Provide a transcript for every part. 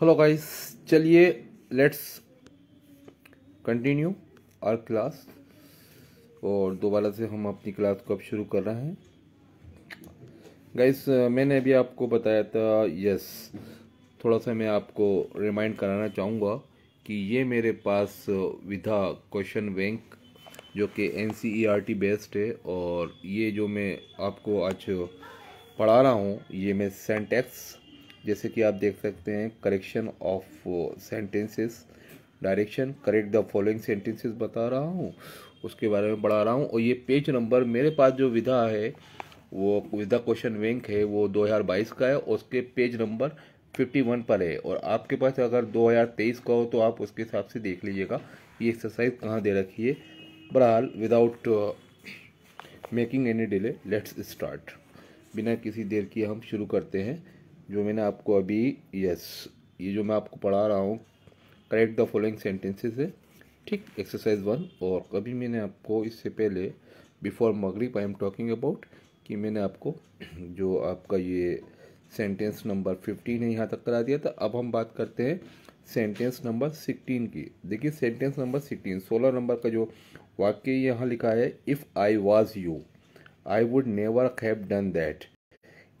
Hello guys चलिए let's continue our class और दोबारा से हम अपनी क्लास को अब शुरू कर रहे हैं गाइस मैंने अभी आपको बताया था यस थोड़ा सा मैं आपको रिमाइंड कराना चाहूँगा कि ये मेरे पास विधा क्वेश्चन बैंक जो कि एन बेस्ड e है और ये जो मैं आपको आज पढ़ा रहा हूँ ये मैं सेंटेक्स जैसे कि आप देख सकते हैं correction of sentences direction correct the following sentences बता रहा हूँ उसके बारे में पढ़ा रहा हूँ और ये पेज नंबर मेरे पास जो विधा है वो विधा क्वेश्चन बैंक है वो 2022 का है उसके पेज नंबर 51 पर है और आपके पास अगर 2023 का हो तो आप उसके हिसाब से देख लीजिएगा ये एक्सरसाइज कहाँ दे रखी है बहरहाल without making any delay let's start बिना किसी देर के हम शुरू करते हैं जो मैंने आपको अभी यस ये जो मैं आपको पढ़ा रहा हूँ करेक्ट द फॉलोइंग सेंटेंसेस है ठीक एक्सरसाइज वन और कभी मैंने आपको इससे पहले बिफोर मगरिब आई एम टॉकिंग अबाउट कि मैंने आपको जो आपका ये सेंटेंस नंबर फिफ्टीन है यहाँ तक करा दिया था अब हम बात करते हैं सेंटेंस नंबर सिक्सटीन की देखिए सेंटेंस नंबर सिक्सटीन सोलह नंबर का जो वाक्य यहाँ लिखा है if I was you I would never have done that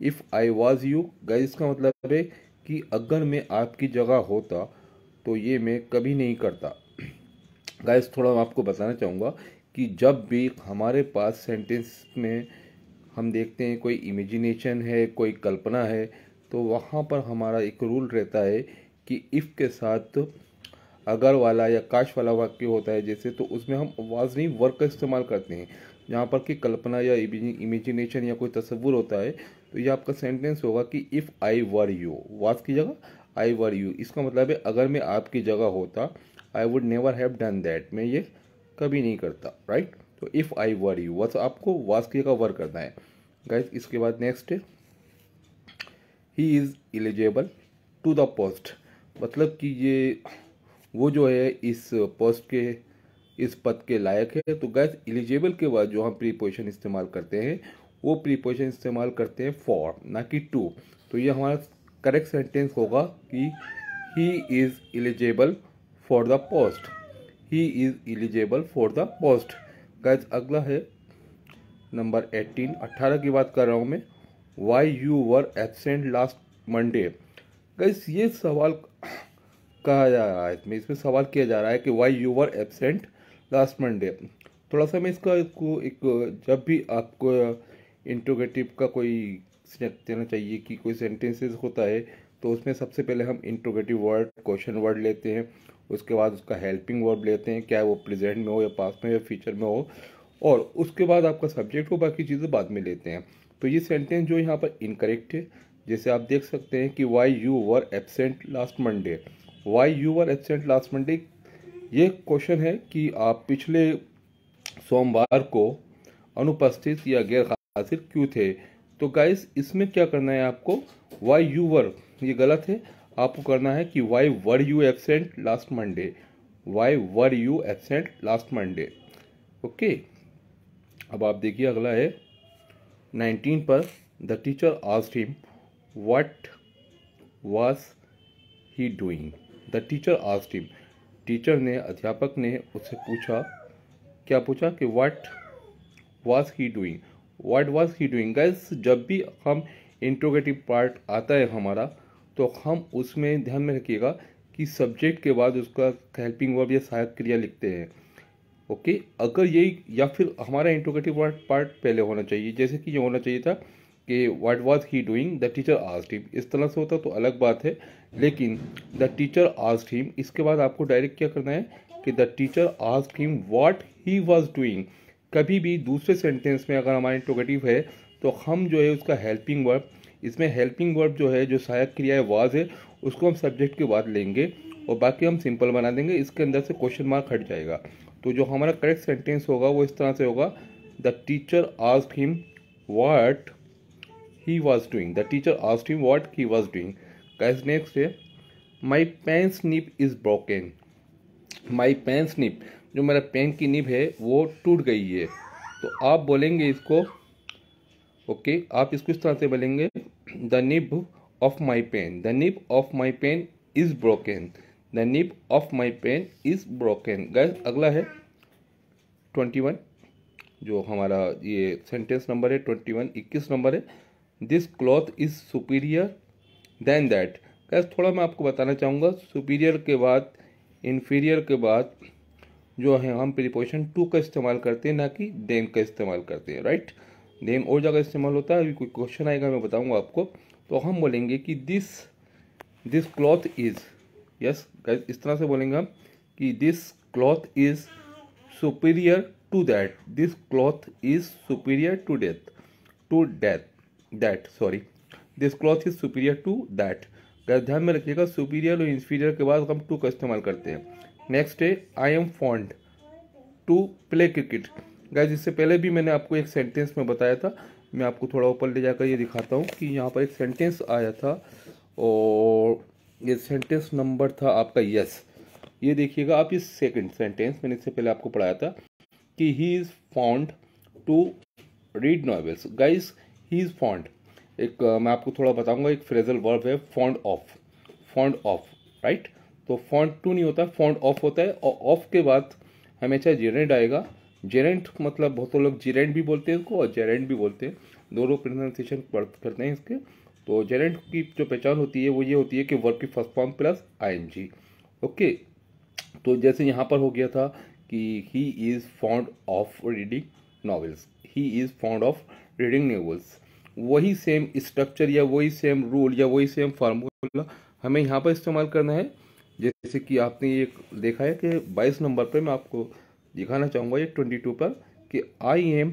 if I was you guys इसका मतलब है कि अगर मैं आपकी जगह होता तो ये मैं कभी नहीं करता गाइज थोड़ा मैं आपको बताना चाहूँगा कि जब भी हमारे पास सेंटेंस में हम देखते हैं कोई इमेजिनेशन है कोई कल्पना है तो वहाँ पर हमारा एक रूल रहता है कि इफ़ के साथ अगर वाला या काश वाला वाक्य होता है जैसे तो उसमें हम आवाज़ नहीं वर्क का इस्तेमाल करते हैं जहाँ पर कि कल्पना या इमेजिनेशन या कोई तस्वुर होता है तो ये आपका सेंटेंस होगा कि इफ़ आई वर यू वास की जगह आई वर यू इसका मतलब है अगर मैं आपकी जगह होता I would never have done that मैं ये कभी नहीं करता राइट तो इफ़ आई वर यू वस आपको वास की जगह वर करना है गाइज इसके बाद next he is eligible to the post मतलब कि ये वो जो है इस पोस्ट के इस पद के लायक है तो गैस एलिजिबल के बाद जो हम प्रीपोजिशन इस्तेमाल करते हैं वो प्रीपोजिशन इस्तेमाल करते हैं फॉर ना कि टू तो ये हमारा करेक्ट सेंटेंस होगा कि he is eligible for the post he is eligible for the post guys अगला है नंबर एटीन अट्ठारह की बात कर रहा हूँ मैं why you were absent last Monday guys ये सवाल कहा जा रहा है इसमें इसमें सवाल किया जा रहा है कि why you were absent last Monday थोड़ा सा मैं इसका इसको एक जब भी आपको इंट्रोगेटिव का कोई देना चाहिए कि कोई सेंटेंसेस होता है तो उसमें सबसे पहले हम इंट्रोगेटिव वर्ड क्वेश्चन वर्ड लेते हैं उसके बाद उसका हेल्पिंग वर्ड लेते हैं क्या वो प्रेजेंट में हो या पास में हो या फ्यूचर में हो और उसके बाद आपका सब्जेक्ट हो बाकी चीज़ें बाद में लेते हैं तो ये सेंटेंस जो यहाँ पर इनकरेक्ट है जैसे आप देख सकते हैं कि why you were absent last Monday why you were absent last Monday ये क्वेश्चन है कि आप पिछले सोमवार को अनुपस्थित या गैर आखिर क्यों थे तो गाइस इसमें क्या करना है आपको वाई यू वर ये गलत है आपको करना है कि why were you absent last Monday why were you absent last Monday okay अब आप देखिए अगला है नाइनटीन पर the teacher asked him what was he doing the teacher asked him teacher ने अध्यापक ने उससे पूछा क्या पूछा कि what was he doing what was he doing guys जब भी हम इंट्रोगेटिव पार्ट आता है हमारा तो हम उसमें ध्यान में रखिएगा कि सब्जेक्ट के बाद उसका हेल्पिंग वर्ब या सहायक क्रिया लिखते हैं ओके अगर यही या फिर हमारा इंट्रोगेटिव पार्ट पार्ट पहले होना चाहिए जैसे कि ये होना चाहिए था कि what was he doing the teacher asked him इस तरह से होता तो अलग बात है लेकिन द टीचर आस्ट हिम इसके बाद आपको डायरेक्ट क्या करना है कि the teacher asked him what he was doing कभी भी दूसरे सेंटेंस में अगर हमारा इंट्रोगेटिव है तो हम जो है उसका हेल्पिंग वर्ब इसमें हेल्पिंग वर्ब जो है जो सहायक क्रिया है वाज है उसको हम सब्जेक्ट के बाद लेंगे और बाकी हम सिंपल बना देंगे इसके अंदर से क्वेश्चन मार्क हट जाएगा तो जो हमारा करेक्ट सेंटेंस होगा वो इस तरह से होगा the teacher asked him what he was doing the teacher asked him what he was doing guys next है my pen's nib is broken my pen snip जो मेरा पेन की निब है वो टूट गई है तो आप बोलेंगे इसको ओके आप इसको इस तरह से बोलेंगे the nib of my pen the nib of my pen is broken the nib of my pen is broken guys अगला है ट्वेंटी वन जो हमारा ये सेंटेंस नंबर है ट्वेंटी वन इक्कीस नंबर है this cloth is superior than that guys थोड़ा मैं आपको बताना चाहूँगा सुपीरियर के बाद इन्फीरियर के बाद जो है हम प्रिपोजिशन टू का इस्तेमाल करते हैं ना कि देन का इस्तेमाल करते हैं राइट देन और जगह इस्तेमाल होता है अभी कोई क्वेश्चन आएगा मैं बताऊंगा आपको तो हम बोलेंगे कि this this cloth is yes इस तरह से बोलेंगे हम कि this cloth is superior to that this cloth is superior to death to death that sorry this cloth is superior to that guys ध्यान में रखिएगा सुपीरियर और इंफीरियर के बाद हम टू का इस्तेमाल करते हैं नेक्स्ट है I am fond to play cricket guys इससे पहले भी मैंने आपको एक सेंटेंस में बताया था मैं आपको थोड़ा ऊपर ले जाकर ये दिखाता हूँ कि यहाँ पर एक सेंटेंस आया था और ये सेंटेंस नंबर था आपका यस ये देखिएगा आप इस सेकंड सेंटेंस मैंने इससे पहले आपको पढ़ाया था कि he is fond to read novels guys he is fond एक मैं आपको थोड़ा बताऊंगा एक फ्रेजल वर्ब है fond of fond of right तो फॉन्ट टू नहीं होता फॉन्ट ऑफ होता है और ऑफ के बाद हमेशा जेरेंट आएगा जेरेंट मतलब बहुत लोग जेरेंट भी बोलते हैं इसको और जेरेंट भी बोलते हैं दोनों प्रोनाउंसिएशन करते हैं इसके तो जेरेंट की जो पहचान होती है वो ये होती है कि वर्ब की first form plus I okay तो जैसे यहाँ पर हो गया था कि he is fond of reading novels he is fond of reading novels वही सेम स्ट्रक्चर या वही सेम रूल या वही सेम फार्मूला हमें यहाँ पर इस्तेमाल करना है जैसे कि आपने ये देखा है कि 22 नंबर पर मैं आपको दिखाना चाहूँगा ये 22 पर कि I am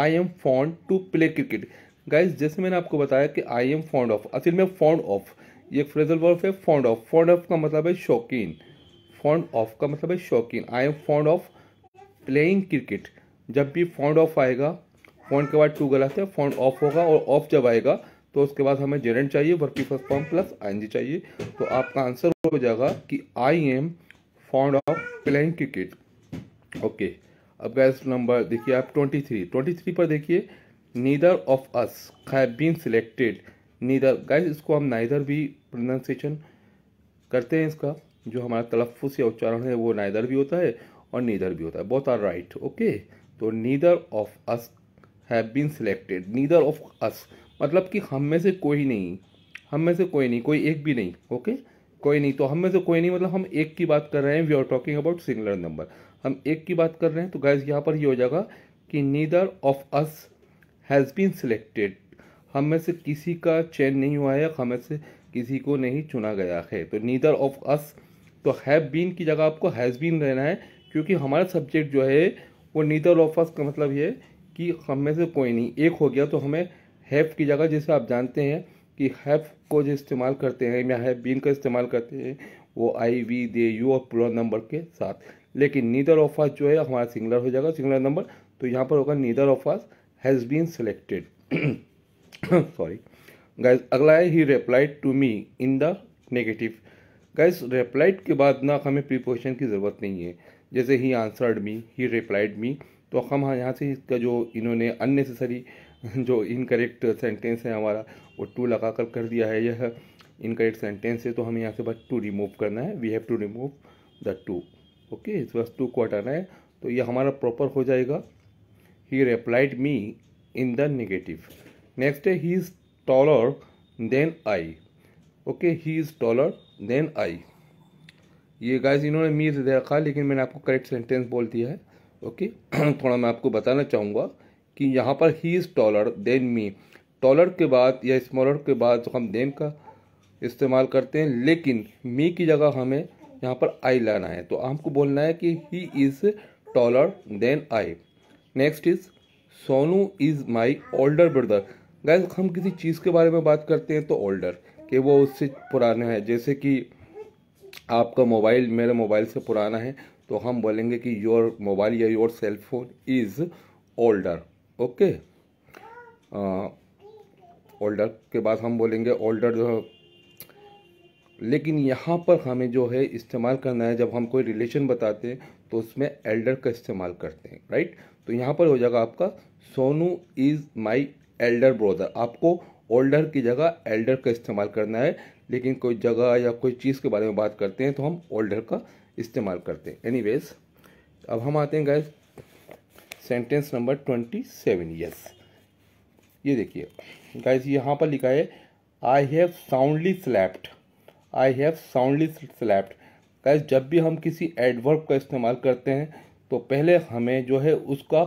I am fond to play cricket guys जैसे मैंने आपको बताया कि आई एम फॉन्ड ऑफ असल में फॉन्ड ऑफ ये फ्रेजल वर्फ है फॉन्ड ऑफ फॉन्ड ऑफ का मतलब है शौकीन फॉन्ड ऑफ का मतलब है शौकीन I am fond of playing cricket जब भी फॉन्ड ऑफ आएगा फॉन्ड के बाद टू गलत है फॉन्ड ऑफ होगा और ऑफ जब आएगा तो उसके बाद हमें जेरेंट चाहिए वर्की फर्स्ट फॉर्म प्लस आई चाहिए तो आपका आंसर हो जाएगा कि I am fond of playing cricket okay अब गैस नंबर देखिए आप ट्वेंटी थ्री ट्वेंटी थ्री पर देखिए neither of us have been selected neither guys इसको हम नाइदर भी प्रोनाउंसिएशन करते हैं इसका जो हमारा तलफ़ या उच्चारण है वो नाइदर भी होता है और नीदर भी होता है बोथ आर राइट ओके तो neither of us have been selected neither of us मतलब कि हम में से कोई नहीं हम में से कोई नहीं कोई एक भी नहीं ओके okay? कोई नहीं तो हम में से कोई नहीं मतलब हम एक की बात कर रहे हैं we are talking about singular number हम एक की बात कर रहे हैं तो गाइज यहाँ पर ये हो जाएगा कि neither of us has been selected हम में से किसी का चयन नहीं हुआ है हमें से किसी को नहीं चुना गया है तो नीदर ऑफ अस तो हैव बीन की जगह आपको हैज़ बीन रहना है क्योंकि हमारा सब्जेक्ट जो है वो नीदर ऑफ अस का मतलब ये कि हम में से कोई नहीं एक हो गया तो हमें हैव की जगह जैसे आप जानते हैं कि हैव को जो इस्तेमाल करते हैं या हैव बीन का इस्तेमाल करते हैं वो आई वी दे यू और प्लोर नंबर के साथ लेकिन नीदर ऑफ आस जो है हमारा सिंगलर हो जाएगा सिंगलर नंबर तो यहाँ पर होगा neither of us has been selected sorry guys अगला है he replied to me in the negative guys replied के बाद ना हमें प्रीपोजिशन की ज़रूरत नहीं है जैसे he answered me he replied मी तो हम यहाँ से इसका जो इन्होंने अननेसेसरी जो इनकरेक्ट सेंटेंस है हमारा वो टू लगा कर कर दिया है यह इनकरेक्ट सेंटेंस है तो हमें यहाँ से बस टू रिमूव करना है we have to remove the to okay इस बस टू को हटाना है तो ये हमारा प्रॉपर हो जाएगा he replied me in the negative next है he is taller than I okay he is taller than I ये गाइस इन्होंने मी रखा लेकिन मैंने आपको करेक्ट सेंटेंस बोल दिया है ओके okay? थोड़ा मैं आपको बताना चाहूँगा कि यहाँ पर he is taller than me taller के बाद या स्मॉलर के बाद जो हम देन का इस्तेमाल करते हैं लेकिन मी की जगह हमें यहाँ पर आई लाना है तो हमको बोलना है कि he is taller than I next is Sonu is my older brother guys हम किसी चीज़ के बारे में बात करते हैं तो ओल्डर कि वो उससे पुराना है जैसे कि आपका मोबाइल मेरे मोबाइल से पुराना है तो हम बोलेंगे कि योर मोबाइल या your cell phone is older okay older के बाद हम बोलेंगे ओल्डर जो लेकिन यहाँ पर हमें जो है इस्तेमाल करना है जब हम कोई रिलेशन बताते हैं तो उसमें एल्डर का इस्तेमाल करते हैं राइट तो यहाँ पर हो जाएगा आपका Sonu is my elder brother आपको ओल्डर की जगह एल्डर का इस्तेमाल करना है लेकिन कोई जगह या कोई चीज़ के बारे में बात करते हैं तो हम ओल्डर का इस्तेमाल करते हैं एनी अब हम आते हैं guys sentence number twenty seven yes ये देखिए गाइस यहाँ पर लिखा है I have soundly slapped I have soundly slapped guys जब भी हम किसी एडवर्ब का इस्तेमाल करते हैं तो पहले हमें जो है उसका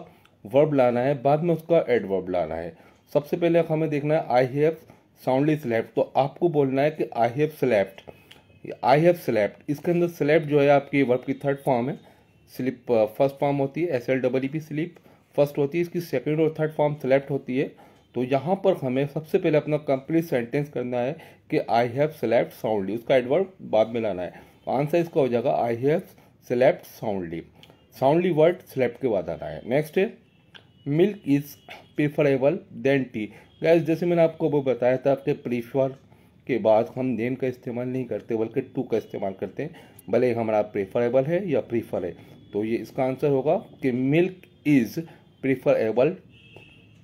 वर्ब लाना है बाद में उसका एडवर्ब लाना है सबसे पहले हमें देखना है आई हैव साउंडली स्लैप्ड तो आपको बोलना है कि I have slapped I have slapped इसके अंदर स्लैप्ड जो है आपकी वर्ब की थर्ड फॉर्म है स्लिप फर्स्ट फॉर्म होती है S L double E P slip first होती है इसकी सेकेंड और थर्ड फॉर्म सेलेक्ट होती है तो यहाँ पर हमें सबसे पहले अपना कंप्लीट सेंटेंस करना है कि आई हैव सेलेक्ट साउंडली उसका एडवर्ड बाद में लाना है आंसर इसका हो जाएगा I have select soundly soundly word select के बाद आना है नेक्स्ट है milk is preferable than tea guys जैसे मैंने आपको वो बताया था कि प्रीफर के बाद हम देन का इस्तेमाल नहीं करते बल्कि टू का इस्तेमाल करते हैं भले हमारा प्रेफरेबल है या प्रीफर है तो ये इसका आंसर होगा कि milk is preferable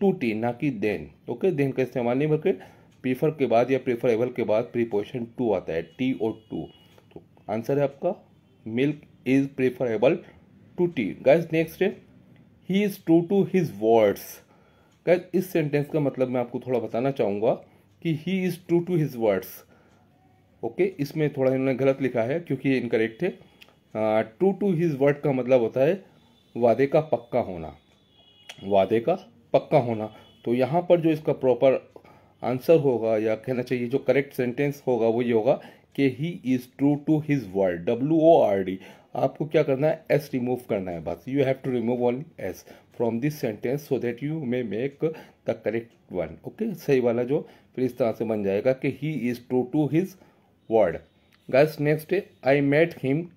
to tea ना कि देन ओके देन का इस्तेमाल नहीं बल्कि प्रीफर के बाद या प्रेफरेबल के बाद प्रीपोजिशन टू आता है टी और टू तो आंसर है आपका milk is preferable to tea guys next है he is true to his words guys इस सेंटेंस का मतलब मैं आपको थोड़ा बताना चाहूँगा कि he is true to his words okay इसमें थोड़ा इन्होंने गलत लिखा है क्योंकि ये इनकरेक्ट है ट्रू टू हिज वर्ड का मतलब होता है वादे का पक्का होना वादे का पक्का होना तो यहाँ पर जो इसका प्रॉपर आंसर होगा या कहना चाहिए जो करेक्ट सेंटेंस होगा वो ये होगा कि he is true to his word W O R D आपको क्या करना है एस रिमूव करना है बस you have to remove only S from this sentence so that you may make the correct one okay सही वाला जो फिर इस तरह से बन जाएगा कि he is true to his word guys next I met him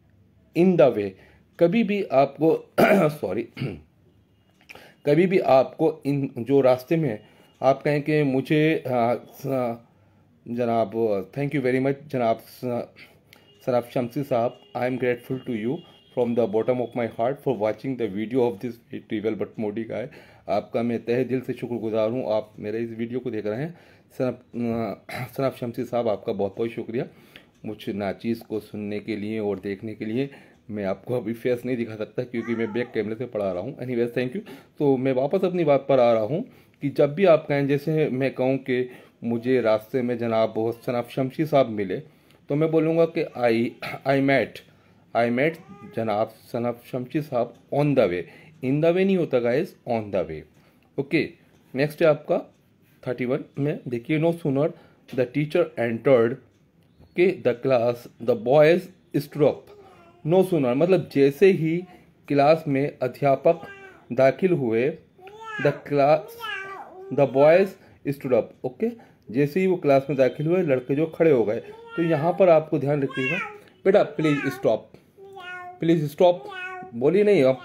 in the way कभी भी आपको सॉरी कभी भी आपको इन जो रास्ते में आप कहें कि मुझे जनाब थैंक यू वेरी मच जनाब सराफ शमसी साहब I am grateful to you from the bottom of my heart for watching the video of this trivial but मोडी का है आपका मैं तहे दिल से शुक्रगुजार हूँ आप मेरे इस वीडियो को देख रहे हैं सनाफ़ शमसी साहब आपका बहुत बहुत शुक्रिया मुझ नाचीज़ को सुनने के लिए और देखने के लिए मैं आपको अभी फेस नहीं दिखा सकता क्योंकि मैं बैक कैमरे से पढ़ा रहा हूँ एनी वेज थैंक यू तो मैं वापस अपनी बात पर आ रहा हूँ कि जब भी आप कहें जैसे मैं कहूँ कि मुझे रास्ते में जनाब सनाब शमशी साहब मिले तो मैं बोलूँगा कि आई आई मैट आई मैट जनाब सनाब शमशी साहब on the way in the way नहीं होता guys on the way okay next है आपका थर्टी वन में देखिए no sooner the teacher entered के the class the boys stood up no sooner मतलब जैसे ही क्लास में अध्यापक दाखिल हुए the class the boys stood up okay जैसे ही वो क्लास में दाखिल हुए लड़के जो खड़े हो गए तो यहाँ पर आपको ध्यान रखिएगा बेटा प्लीज़ स्टॉप प्लीज़ स्टॉप बोलिए नहीं अब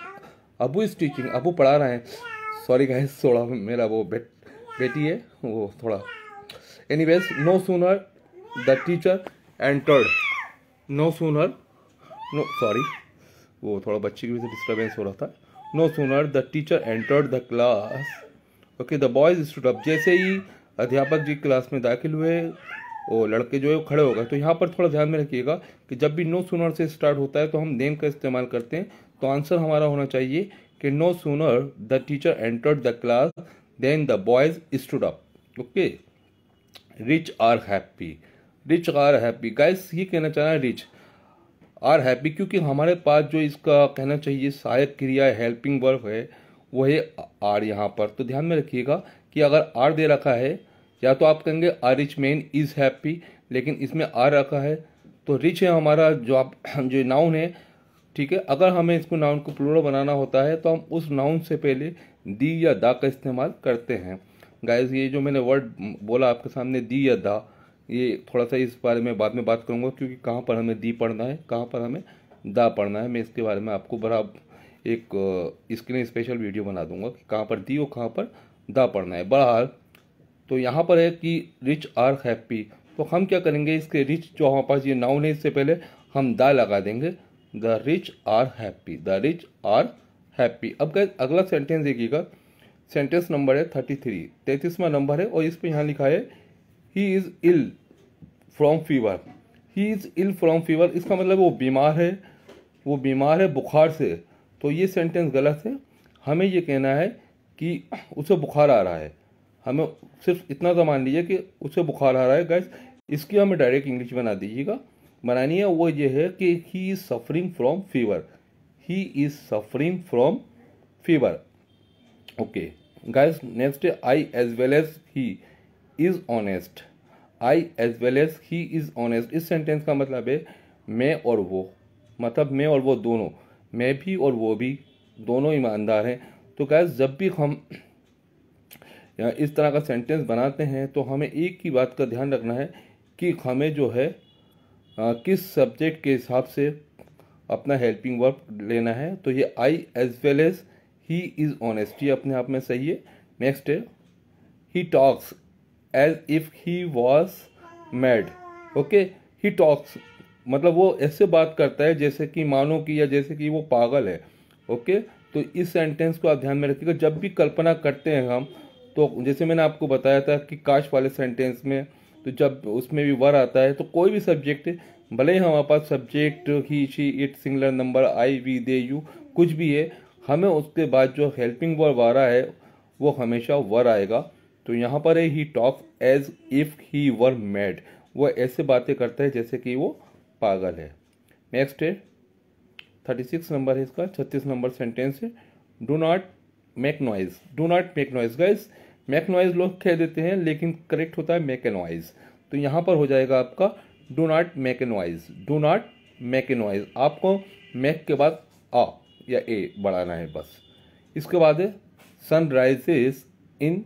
अबू इस टीचिंग अबू पढ़ा रहे हैं सॉरी गाइस थोड़ा मेरा वो बेट बेटी है वो थोड़ा anyways no sooner the teacher entered no sooner no sorry वो थोड़ा बच्चे की वजह से डिस्टर्बेंस हो रहा था no sooner the teacher entered the class okay the boys stood up जैसे ही अध्यापक जी क्लास में दाखिल हुए वो लड़के जो है वो खड़े हो गए तो यहाँ पर थोड़ा ध्यान में रखिएगा कि जब भी नो सूनर से स्टार्ट होता है तो हम नेम का इस्तेमाल करते हैं तो आंसर हमारा होना चाहिए कि no sooner the teacher entered the class then the boys stood up okay rich are happy rich are happy guys ये कहना चाह रहा है रिच आर हैप्पी क्योंकि हमारे पास जो इसका कहना चाहिए सहायक क्रिया हेल्पिंग वर्क है वो है आर यहाँ पर तो ध्यान में रखिएगा कि अगर आर दे रखा है या तो आप कहेंगे are rich man is happy लेकिन इसमें आर रखा है तो रिच है हमारा जो आप जो नाउन है ठीक है अगर हमें इसको नाउन को प्लोरा बनाना होता है तो हम उस नाउन से पहले दी या दा का इस्तेमाल करते हैं गाइज ये जो मैंने वर्ड बोला आपके सामने दी या दा ये थोड़ा सा इस बारे में बाद में बात करूँगा क्योंकि कहाँ पर हमें दी पढ़ना है कहाँ पर हमें दा पढ़ना है मैं इसके बारे में आपको बड़ा एक इसके लिए स्पेशल वीडियो बना दूंगा कि कहाँ पर दी और कहाँ पर दा पढ़ना है बहरहाल तो यहाँ पर है कि रिच आर हैप्पी तो हम क्या करेंगे इसके रिच जो हमारे पास ये नाउन है इससे पहले हम दा लगा देंगे the rich are happy the rich are happy अब गए अगला सेंटेंस देखिएगा सेंटेंस नंबर है थर्टी थ्री तैंतीसवा नंबर है और इस पर यहाँ लिखा है he is ill from fever he is ill from fever इसका मतलब वो बीमार है वो बीमार है बुखार से तो ये सेंटेंस गलत है हमें ये कहना है कि उसे बुखार आ रहा है हमें सिर्फ इतना तो मान लीजिए कि उसे बुखार आ रहा है गैस इसकी हमें डायरेक्ट इंग्लिश बना दीजिएगा बनानी है वो ये है कि he is suffering from fever he is suffering from fever okay guys next I as well as he is honest I as well as he is honest इस सेंटेंस का मतलब है मैं और वो मतलब मैं और वो दोनों मैं भी और वो भी दोनों ईमानदार हैं तो गैस जब भी हम इस तरह का सेंटेंस बनाते हैं तो हमें एक ही बात का ध्यान रखना है कि हमें जो है आ, किस सब्जेक्ट के हिसाब से अपना हेल्पिंग वर्क लेना है तो ये I as well as he is honest ये अपने आप में सही है नेक्स्ट है he talks as if he was mad okay he talks मतलब वो ऐसे बात करता है जैसे कि मानो कि या जैसे कि वो पागल है ओके okay? तो इस सेंटेंस को आप ध्यान में रखिएगा जब भी कल्पना करते हैं हम तो जैसे मैंने आपको बताया था कि काश वाले सेंटेंस में तो जब उसमें भी वर आता है तो कोई भी सब्जेक्ट भले ही हमारे पास subject he she it singular number I we they you कुछ भी है हमें उसके बाद जो हेल्पिंग वर्ब आ रहा है वो हमेशा वर आएगा तो यहाँ पर है he talks as if he were mad वह ऐसे बातें करता है जैसे कि वो पागल है नेक्स्ट है थर्टी सिक्स नंबर है इसका छत्तीस नंबर सेंटेंस है do not make noise do not make noise guys make noise लोग कह देते हैं लेकिन करेक्ट होता है मेक ए नॉइज तो यहाँ पर हो जाएगा आपका do not make a noise do not make a noise आपको मेक के बाद आ या ए बढ़ाना है बस इसके बाद है सनराइजेज इन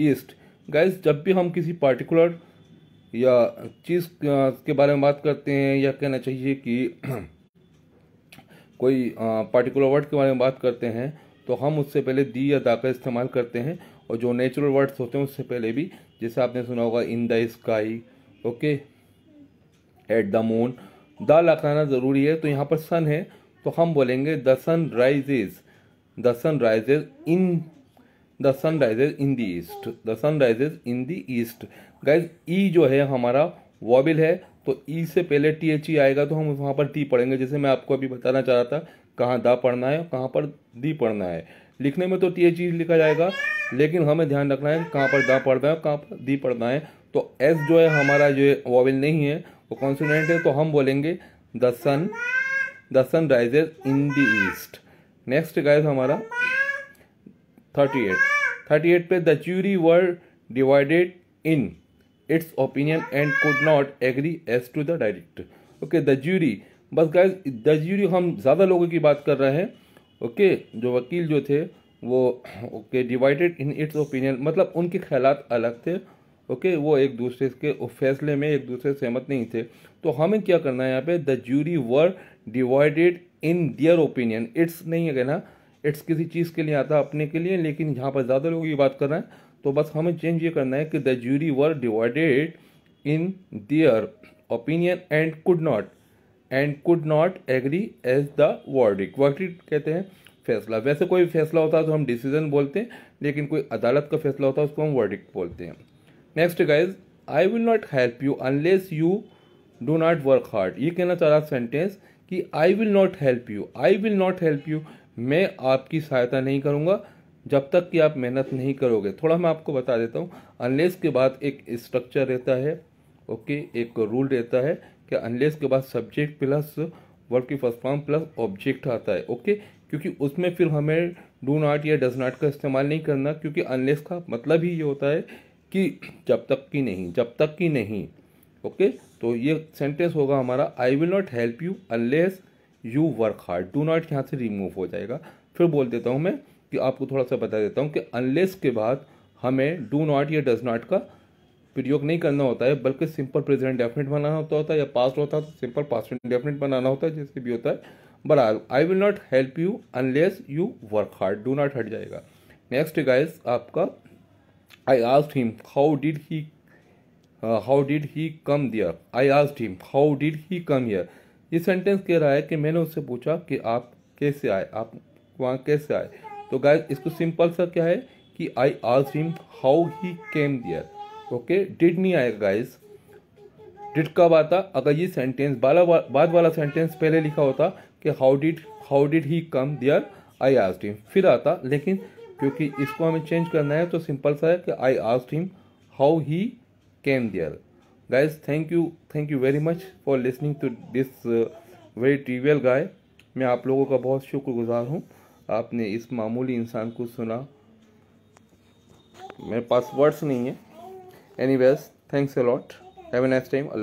ईस्ट गाइस जब भी हम किसी पार्टिकुलर या चीज़ के बारे में बात करते हैं या कहना चाहिए कि कोई पार्टिकुलर वर्ड के बारे में बात करते हैं तो हम उससे पहले दी या दा का इस्तेमाल करते हैं और जो नेचुरल वर्ड्स होते हैं उससे पहले भी जैसे आपने सुना होगा in the sky okay at the moon the लगाना ज़रूरी है तो यहाँ पर सन है तो हम बोलेंगे the sun rises the sun rises in the sun rises in the east the sun rises in the east guys ई जो है हमारा वॉबिल है तो ई e से पहले टी एच ई आएगा तो हम वहाँ पर टी पढ़ेंगे जैसे मैं आपको अभी बताना चाह रहा था कहाँ दा पढ़ना है और कहाँ पर दी पढ़ना है लिखने में तो टी एच ई लिखा जाएगा लेकिन हमें ध्यान रखना है कहाँ पर दा पढ़ना है और कहाँ पर दी पढ़ना है तो एस जो है हमारा जो है वॉबिल नहीं है वो कॉन्सोनेंट है तो हम बोलेंगे the sun the sun rises in the east next guys हमारा 38 38 पे the jury were divided in its opinion and could not agree as to the direct okay the jury बस गाइज द ज्यूरी हम ज़्यादा लोगों की बात कर रहे हैं ओके okay, जो वकील जो थे वो okay divided in its opinion मतलब उनके ख्याल अलग थे ओके okay, वो एक दूसरे के फैसले में एक दूसरे सहमत नहीं थे तो हमें क्या करना है यहाँ पे the jury were divided in their opinion its नहीं है कहना इट्स किसी चीज़ के लिए आता अपने के लिए लेकिन यहाँ पर ज़्यादा लोग ये बात कर रहे हैं तो बस हमें चेंज ये करना है कि the jury were divided in their opinion and could not and could not agree as the verdict verdict कहते हैं फैसला वैसे कोई फैसला होता है तो हम डिसीजन बोलते हैं लेकिन कोई अदालत का फैसला होता है उसको हम वर्डिक बोलते हैं next guys I will not help you unless you do not work hard ये कहना चाह रहा सेंटेंस कि I will not help you I will not help you मैं आपकी सहायता नहीं करूँगा जब तक कि आप मेहनत नहीं करोगे थोड़ा मैं आपको बता देता हूँ अनलेस के बाद एक स्ट्रक्चर रहता है ओके एक रूल रहता है कि अनलेस के बाद सब्जेक्ट प्लस वर्क की फर्स्ट फॉर्म प्लस ऑब्जेक्ट आता है ओके क्योंकि उसमें फिर हमें डू नॉट या डज नॉट का इस्तेमाल नहीं करना क्योंकि अनलेस का मतलब ही ये होता है कि जब तक कि नहीं जब तक कि नहीं ओके तो ये सेंटेंस होगा हमारा I will not help you unless you work hard do not यहाँ से रिमूव हो जाएगा फिर बोल देता हूँ मैं कि आपको थोड़ा सा बता देता हूँ कि अनलेस के बाद हमें डू नॉट या डज नॉट का प्रयोग नहीं करना होता है बल्कि सिंपल प्रेजेंट डेफिनेट बनाना होता होता है या पास्ट होता है तो सिंपल पास्ट डेफिनेट बनाना होता है जैसे भी होता है बराबर I will not help you unless you work hard do not हट जाएगा नेक्स्ट गाइज आपका I asked him how did he how did he come there I asked him how did he come here ये sentence कह रहा है कि मैंने उससे पूछा कि आप कैसे आए आप वहाँ कैसे आए तो गाय इसको सिंपल सा क्या है कि आई आज him how he came there okay did नहीं आएगा गाइज डिड कब आता अगर ये सेंटेंस बाला बाद वाला सेंटेंस पहले लिखा होता कि how did how did he come there I आज हिम फिर आता लेकिन क्योंकि इसको हमें चेंज करना है तो सिंपल सा है कि I asked him how he came there guys thank you thank you very much for listening to this uh, very trivial guy मैं आप लोगों का बहुत शुक्रगुजार हूँ आपने इस मामूली इंसान को सुना मेरे पास वर्ड्स नहीं है any ways thanks a lot have a nice time